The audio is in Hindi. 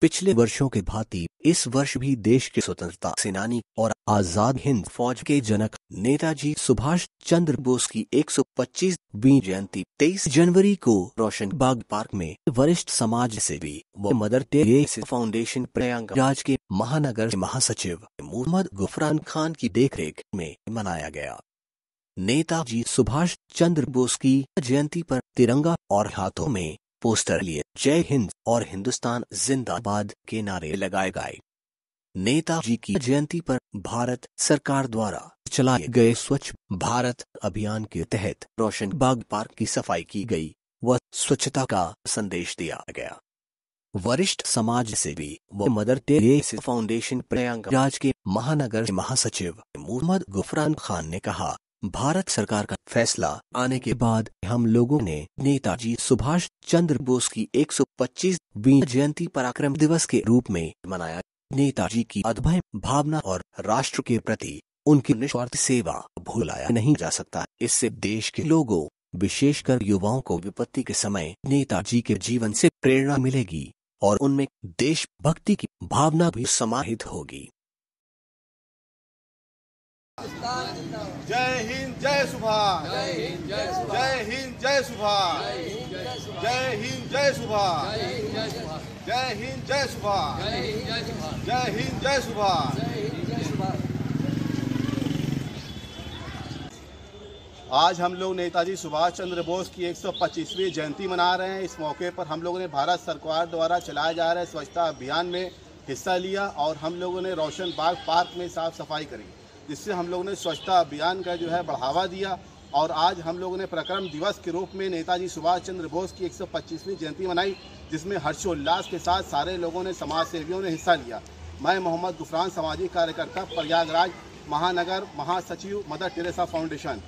पिछले वर्षों के भांति इस वर्ष भी देश के स्वतंत्रता सेनानी और आजाद हिंद फौज के जनक नेताजी सुभाष चंद्र बोस की 125वीं जयंती 23 जनवरी को रोशन बाग पार्क में वरिष्ठ समाज से भी व मदर टेरेसा फाउंडेशन प्रयागराज के महानगर महासचिव मोहम्मद गुफरान खान की देखरेख में मनाया गया नेताजी सुभाष चंद्र बोस की जयंती पर तिरंगा और हाथों में पोस्टर लिए जय हिंद और हिंदुस्तान जिंदाबाद के नारे लगाए गए नेताजी की जयंती पर भारत सरकार द्वारा चलाए गए स्वच्छ भारत अभियान के तहत रोशन बाग पार्क की सफाई की गई व स्वच्छता का संदेश दिया गया वरिष्ठ समाज सेवी व मदर टेरेसा फाउंडेशन प्रयागराज के महानगर महासचिव मोहम्मद गुफरान खान ने कहा भारत सरकार का फैसला आने के बाद हम लोगों ने नेताजी सुभाष चंद्र बोस की 125वीं जयंती पराक्रम दिवस के रूप में मनाया नेताजी की अद्भय भावना और राष्ट्र के प्रति उनकी निस्वार्थ सेवा भुलाया नहीं जा सकता इससे देश के लोगों विशेषकर युवाओं को विपत्ति के समय नेताजी के जीवन से प्रेरणा मिलेगी और उनमें देशभक्ति की भावना भी समाहित होगी जय हिंद जय सुभाष जय हिंद जय सुभाष जय हिंद जय सुभाष जय हिंद जय सुभाष जय हिंद जय सुभाष आज हम लोग नेताजी सुभाष चंद्र बोस की 125वीं जयंती मना रहे हैं इस मौके पर हम लोगों ने भारत सरकार द्वारा चलाए जा रहे स्वच्छता अभियान में हिस्सा लिया और हम लोगों ने रोशन बाग पार्क में साफ सफाई करी जिससे हम लोगों ने स्वच्छता अभियान का जो है बढ़ावा दिया और आज हम लोगों ने प्रक्रम दिवस के रूप में नेताजी सुभाष चंद्र बोस की 125वीं जयंती मनाई जिसमें हर्षोल्लास के साथ सारे लोगों ने समाज सेवियों ने हिस्सा लिया मैं मोहम्मद गुफरान सामाजिक कार्यकर्ता प्रयागराज महानगर महासचिव मदर टेरेसा फाउंडेशन